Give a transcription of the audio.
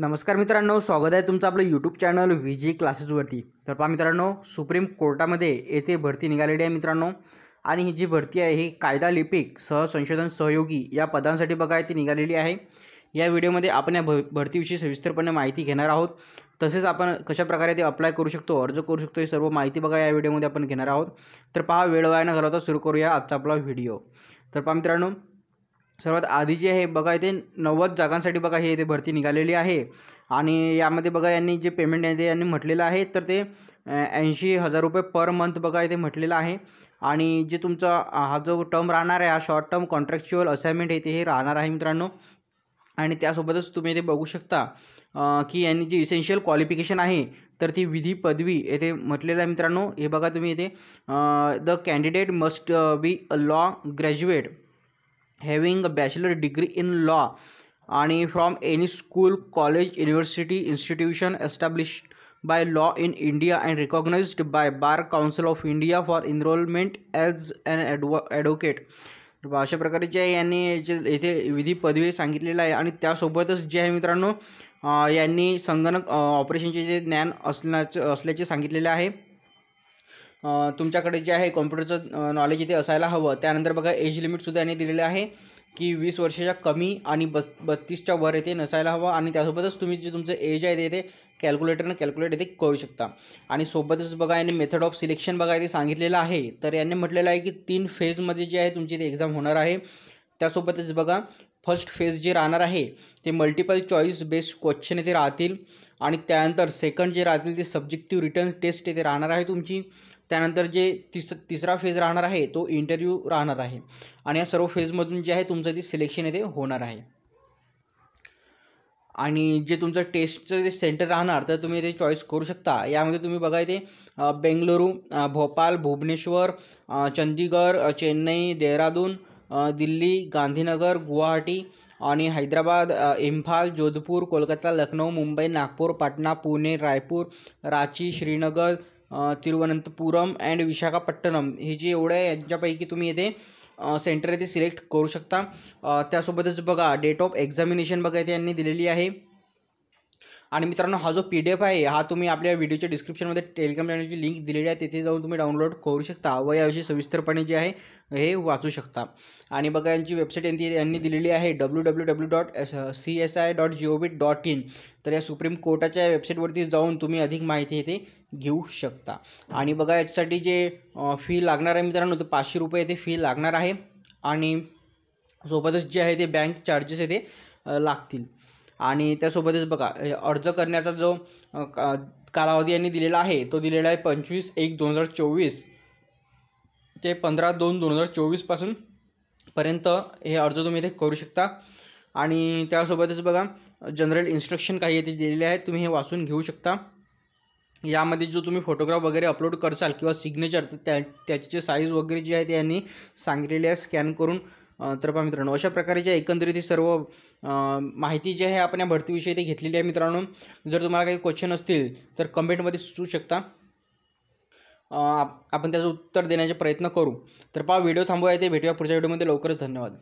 नमस्कार मित्रांनो स्वागत आहे तुमचं आपलं यूट्यूब चॅनल व्ही जी क्लासेसवरती तर पहा मित्रांनो सुप्रीम कोर्टामध्ये येथे भरती निघालेली आहे मित्रांनो आणि ही जी भरती आहे ही कायदा लिपिक सहसंशोधन सहयोगी या पदांसाठी बघा ती निघालेली आहे या व्हिडिओमध्ये आपण या भ भरतीविषयी सविस्तरपणे माहिती घेणार आहोत तसेच आपण कशाप्रकारे ते अप्लाय करू शकतो अर्ज करू शकतो ही सर्व माहिती बघा या व्हिडिओमध्ये आपण घेणार आहोत तर पहा वेळ वाया न घालवता सुरू करूया आजचा आपला व्हिडिओ तर पहा मित्रांनो सर्वात आधी जे आहे बघा इथे नव्वद जागांसाठी बघा हे इथे भरती निघालेली आहे आणि यामध्ये बघा यांनी जे पेमेंट आहे ते यांनी म्हटलेलं आहे तर ते ऐंशी हजार रुपये पर मंथ बघा इथे म्हटलेलं आहे आणि जे तुमचा हा जो टर्म राहणार आहे हा शॉर्ट टर्म कॉन्ट्रॅक्च्युअल असाइनमेंट आहे ते हे राहणार आहे मित्रांनो आणि त्यासोबतच तुम्ही इथे बघू शकता की यांनी जी इसेन्शियल क्वालिफिकेशन आहे तर ती विधी पदवी येथे म्हटलेलं आहे मित्रांनो हे बघा तुम्ही इथे the candidate must be a law graduate having a bachelor degree in law आणि from any school college university institution establish by law in India and recognised by Bar Council of India for enrolment as an advo advocate अशा प्रकारे जे यांनी जे येथे विधी पदवी सांगितलेलं आहे आणि त्यासोबतच जे आहे मित्रांनो यांनी संगणक ऑपरेशनचे जे ज्ञान असण्याचं असल्याचे सांगितलेले आहे तुमच्याकडे जे आहे कॉम्प्युटरचं नॉलेज इथे असायला हवं त्यानंतर बघा एज लिमिटसुद्धा यांनी दिलेलं आहे की वीस वर्षाच्या कमी आणि बस बत्तीसच्या वर येथे नसायला हवं आणि त्यासोबतच तुम्ही जे तुमचं एज आहे ते कॅल्क्युलेटरनं कॅल्क्युलेट इथे करू शकता आणि सोबतच बघा यांनी मेथड ऑफ सिलेक्शन बघा इथे सांगितलेलं आहे तर यांनी म्हटलेलं आहे की तीन फेजमध्ये जे आहे तुमची इथे एक्झाम होणार आहे त्यासोबतच बघा फर्स्ट फेज जे राहणार आहे ते मल्टिपल चॉईस बेस्ड क्वेश्चन इथे राहतील आणि त्यानंतर सेकंड जे राहतील ते सब्जेक्टिव्ह रिटर्न टेस्ट इथे राहणार आहे तुमची त्यानंतर जे तिस तिसरा फेज राहणार आहे तो इंटरव्ह्यू राहणार आहे आणि या सर्व फेजमधून जे आहे तुमचं ते सिलेक्शन येथे होणार आहे आणि जे तुमचं टेस्टचं जे सेंटर राहणार तर तुम्ही ते चॉईस करू शकता यामध्ये तुम्ही बघा इथे बेंगलुरू भोपाल भुवनेश्वर चंदीगड चेन्नई देहरादून दिल्ली गांधीनगर गुवाहाटी आणि हैदराबाद इम्फाल जोधपूर कोलकाता लखनऊ मुंबई नागपूर पाटणा पुणे रायपूर रांची श्रीनगर तिरुवनंतपुरम अँड विशाखापट्टणम हे जे एवढं आहे यांच्यापैकी तुम्ही येथे सेंटर येथे सिलेक्ट करू शकता त्यासोबतच बघा डेट ऑफ एक्झामिनेशन बघा इथे यांनी दिलेली आहे आणि मित्रांनो हा जो पी डी एफ आहे हा तुम्ही आपल्या व्हिडिओच्या डिस्क्रिप्शनमध्ये टेलिग्राम चॅनलची लिंक दिलेली आहे तिथे जाऊन तुम्ही डाउनलोड करू शकता व याविषयी सविस्तरपणे जे आहे हे वाचू शकता आणि बघा यांची वेबसाईट यांनी यांनी दिलेली आहे W W W dot S C I dot G O V dot I N तर या सुप्रीम कोर्टाच्या वेबसाईटवरती जाऊन तुम्ही अधिक माहिती इथे घेऊ शकता आणि बघा याच्यासाठी जे फी लागणार आहे मित्रांनो तर पाचशे रुपये इथे फी लागणार आहे आणि सोबतच जे आहे ते बँक चार्जेस येथे लागतील आणि त्यासोबतच बघा अर्ज करण्याचा जो कालावधी यांनी दिलेला आहे तो दिलेला आहे पंचवीस एक दोन हजार चोवीस ते पंधरा दोन दोन हजार चोवीसपासून पर्यंत हे अर्ज तुम्ही इथे करू शकता आणि त्यासोबतच बघा जनरल इन्स्ट्रक्शन काही येथे दिलेले आहेत तुम्ही हे वाचून घेऊ शकता यामध्ये जो तुम्ही फोटोग्राफ वगैरे अपलोड करसाल किंवा सिग्नेचर तर त्या त्याची जे साईज वगैरे जी आहे ते यांनी सांगितलेले आहे स्कॅन करून तर पा मित्रांनो अशा प्रकारे जे एकंदरीत सर्व माहिती जी आहे आपण या भरतीविषयी ते घेतलेली आहे मित्रांनो जर तुम्हाला काही क्वेश्चन असतील तर कमेंटमध्ये सुचू शकता आपण त्याचं उत्तर देण्याचा प्रयत्न करू तर पहा व्हिडिओ थांबूया ते भेटूया पुढच्या व्हिडिओमध्ये लवकरच धन्यवाद